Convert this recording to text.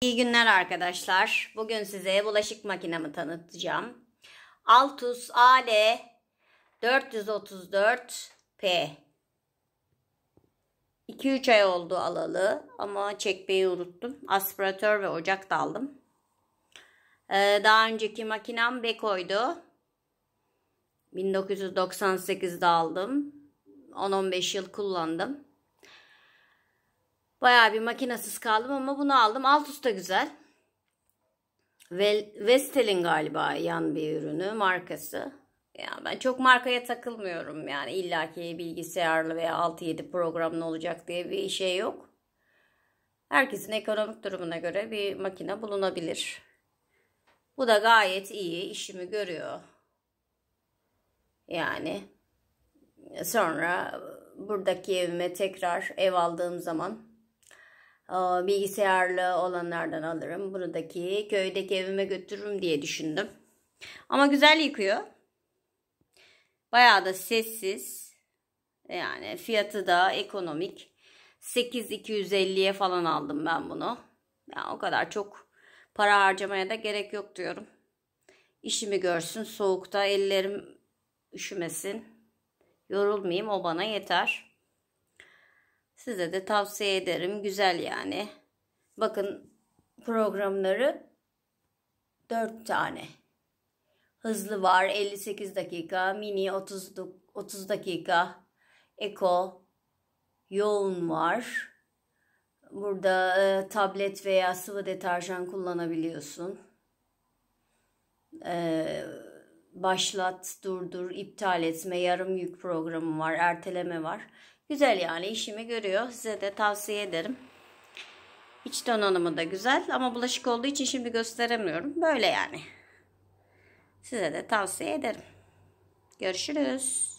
İyi günler arkadaşlar. Bugün size bulaşık makinemi tanıtacağım. Altus AL 434P 2-3 ay oldu alalı ama çekmeyi unuttum. Aspiratör ve ocak da aldım. Ee, daha önceki makinem Beko'ydu. 1998'de aldım. 10-15 yıl kullandım. Baya bir makinasız kaldım ama bunu aldım. Alt üst de güzel. Vestel'in galiba yan bir ürünü markası. Yani ben çok markaya takılmıyorum yani illaki bilgisayarlı veya 6-7 programlı olacak diye bir şey yok. Herkesin ekonomik durumuna göre bir makine bulunabilir. Bu da gayet iyi işimi görüyor. Yani sonra buradaki evime tekrar ev aldığım zaman bilgisayarlı olanlardan alırım. Buradaki köydeki evime götürürüm diye düşündüm. Ama güzel yıkıyor. Bayağı da sessiz. Yani fiyatı da ekonomik. 8250'ye falan aldım ben bunu. Yani o kadar çok para harcamaya da gerek yok diyorum. İşimi görsün. Soğukta ellerim üşümesin. Yorulmayayım o bana yeter. Size de tavsiye ederim. Güzel yani. Bakın programları 4 tane. Hızlı var 58 dakika, mini 30, 30 dakika, eko, yoğun var. Burada e, tablet veya sıvı deterjan kullanabiliyorsun. E, başlat, durdur, iptal etme, yarım yük programı var, erteleme var. Güzel yani işimi görüyor. Size de tavsiye ederim. İç donanımı da güzel ama bulaşık olduğu için şimdi gösteremiyorum. Böyle yani. Size de tavsiye ederim. Görüşürüz.